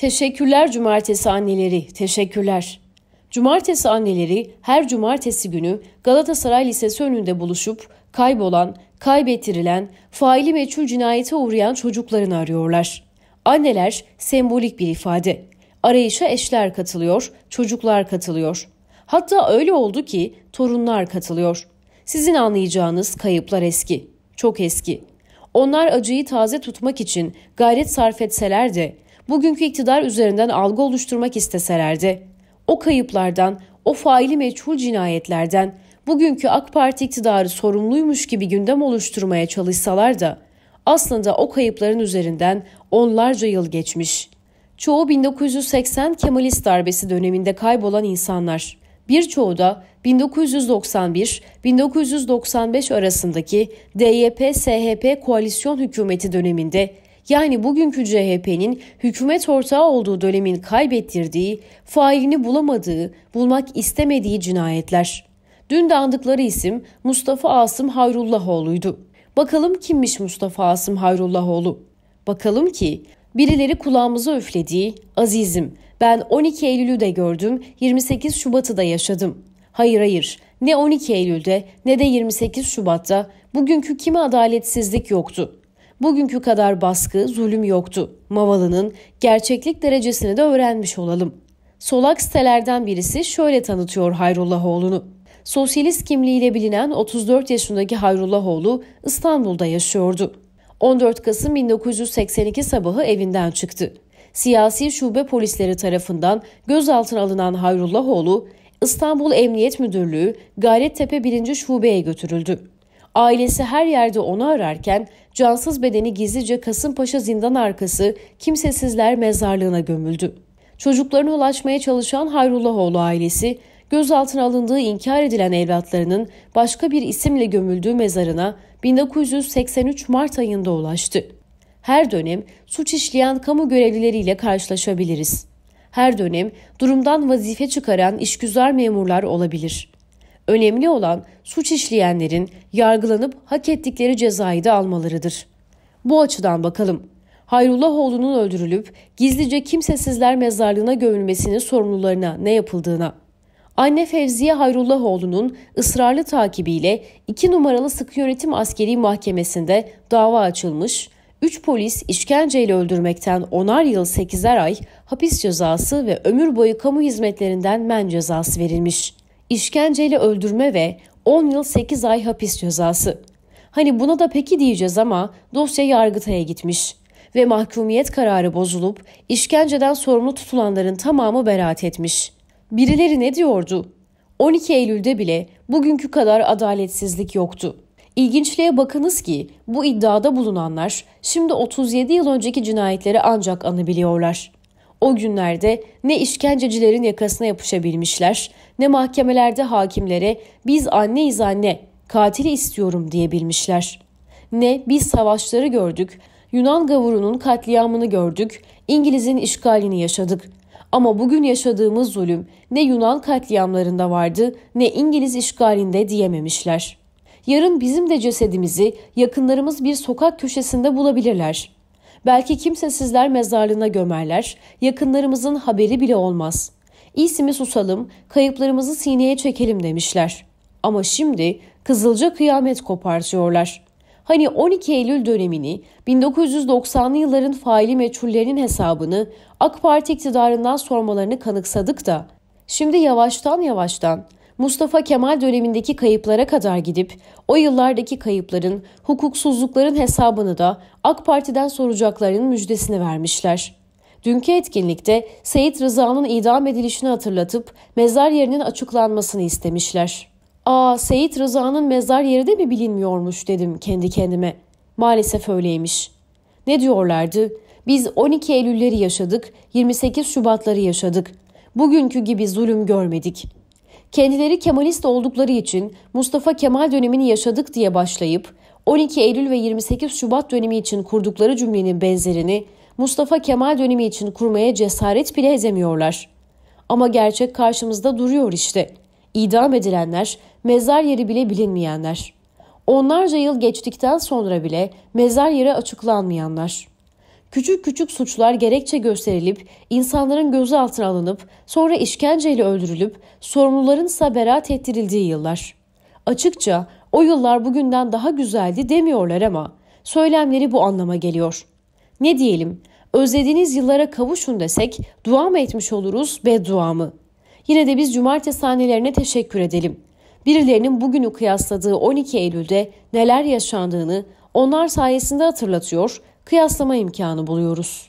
Teşekkürler cumartesi anneleri, teşekkürler. Cumartesi anneleri her cumartesi günü Galatasaray Lisesi önünde buluşup kaybolan, kaybettirilen, faili meçhul cinayete uğrayan çocuklarını arıyorlar. Anneler sembolik bir ifade. Arayışa eşler katılıyor, çocuklar katılıyor. Hatta öyle oldu ki torunlar katılıyor. Sizin anlayacağınız kayıplar eski, çok eski. Onlar acıyı taze tutmak için gayret sarf etseler de bugünkü iktidar üzerinden algı oluşturmak isteselerdi, o kayıplardan, o faili meçhul cinayetlerden bugünkü AK Parti iktidarı sorumluymuş gibi gündem oluşturmaya çalışsalar da aslında o kayıpların üzerinden onlarca yıl geçmiş. Çoğu 1980 Kemalist darbesi döneminde kaybolan insanlar. Birçoğu da 1991-1995 arasındaki DYP-SHP koalisyon hükümeti döneminde yani bugünkü CHP'nin hükümet ortağı olduğu dönemin kaybettirdiği, failini bulamadığı, bulmak istemediği cinayetler. Dün de andıkları isim Mustafa Asım Hayrullahoğlu'ydu. Bakalım kimmiş Mustafa Asım Hayrullahoğlu? Bakalım ki birileri kulağımıza üflediği azizim ben 12 Eylül'ü de gördüm 28 Şubat'ı da yaşadım. Hayır hayır ne 12 Eylül'de ne de 28 Şubat'ta bugünkü kime adaletsizlik yoktu bugünkü kadar baskı, zulüm yoktu. Mavalı'nın gerçeklik derecesini de öğrenmiş olalım. Solak sitelerden birisi şöyle tanıtıyor Hayrullahoğlu'nu. Sosyalist kimliğiyle bilinen 34 yaşındaki Hayrullahoğlu İstanbul'da yaşıyordu. 14 Kasım 1982 sabahı evinden çıktı. Siyasi şube polisleri tarafından gözaltına alınan Hayrullahoğlu İstanbul Emniyet Müdürlüğü Gayrettepe 1. Şube'ye götürüldü. Ailesi her yerde onu ararken cansız bedeni gizlice Kasımpaşa zindan arkası kimsesizler mezarlığına gömüldü. Çocuklarına ulaşmaya çalışan Hayrullahoğlu ailesi gözaltına alındığı inkar edilen evlatlarının başka bir isimle gömüldüğü mezarına 1983 Mart ayında ulaştı. Her dönem suç işleyen kamu görevlileriyle karşılaşabiliriz. Her dönem durumdan vazife çıkaran işgüzar memurlar olabilir. Önemli olan suç işleyenlerin yargılanıp hak ettikleri cezayı da almalarıdır. Bu açıdan bakalım. Hayrullahoğlu'nun öldürülüp gizlice kimsesizler mezarlığına gömülmesinin sorumlularına ne yapıldığına. Anne Fevziye Hayrullahoğlu'nun ısrarlı takibiyle 2 numaralı yönetim Askeri Mahkemesi'nde dava açılmış, 3 polis işkenceyle öldürmekten 10'ar yıl 8'er ay hapis cezası ve ömür boyu kamu hizmetlerinden men cezası verilmiş işkenceyle öldürme ve 10 yıl 8 ay hapis cezası. Hani buna da peki diyeceğiz ama dosya Yargıtay'a gitmiş ve mahkumiyet kararı bozulup işkenceden sorumlu tutulanların tamamı beraat etmiş. Birileri ne diyordu? 12 Eylül'de bile bugünkü kadar adaletsizlik yoktu. İlginçliğe bakınız ki bu iddiada bulunanlar şimdi 37 yıl önceki cinayetleri ancak anabiliyorlar. O günlerde ne işkencecilerin yakasına yapışabilmişler ne mahkemelerde hakimlere biz anneyiz anne katili istiyorum diyebilmişler. Ne biz savaşları gördük, Yunan gavurunun katliamını gördük, İngiliz'in işgalini yaşadık. Ama bugün yaşadığımız zulüm ne Yunan katliamlarında vardı ne İngiliz işgalinde diyememişler. Yarın bizim de cesedimizi yakınlarımız bir sokak köşesinde bulabilirler.'' Belki kimsesizler mezarlığına gömerler, yakınlarımızın haberi bile olmaz. İyisi mi susalım, kayıplarımızı sineye çekelim demişler. Ama şimdi kızılca kıyamet kopartıyorlar. Hani 12 Eylül dönemini, 1990'lı yılların faili meçhullerinin hesabını AK Parti iktidarından sormalarını kanıksadık da, şimdi yavaştan yavaştan Mustafa Kemal dönemindeki kayıplara kadar gidip o yıllardaki kayıpların, hukuksuzlukların hesabını da AK Parti'den soracaklarının müjdesini vermişler. Dünkü etkinlikte Seyit Rıza'nın idam edilişini hatırlatıp mezar yerinin açıklanmasını istemişler. Aa Seyit Rıza'nın mezar yeri de mi bilinmiyormuş dedim kendi kendime. Maalesef öyleymiş. Ne diyorlardı? Biz 12 Eylülleri yaşadık, 28 Şubatları yaşadık. Bugünkü gibi zulüm görmedik. Kendileri Kemalist oldukları için Mustafa Kemal dönemini yaşadık diye başlayıp 12 Eylül ve 28 Şubat dönemi için kurdukları cümlenin benzerini Mustafa Kemal dönemi için kurmaya cesaret bile edemiyorlar. Ama gerçek karşımızda duruyor işte. İdam edilenler, mezar yeri bile bilinmeyenler. Onlarca yıl geçtikten sonra bile mezar yeri açıklanmayanlar. Küçük küçük suçlar gerekçe gösterilip insanların altına alınıp sonra işkenceyle öldürülüp sorumluların ise beraat ettirildiği yıllar. Açıkça o yıllar bugünden daha güzeldi demiyorlar ama söylemleri bu anlama geliyor. Ne diyelim? Özlediğiniz yıllara kavuşun desek dua mı etmiş oluruz beddua mı? Yine de biz cumartesi annelerine teşekkür edelim. Birilerinin bugünü kıyasladığı 12 Eylül'de neler yaşandığını onlar sayesinde hatırlatıyor kıyaslama imkanı buluyoruz.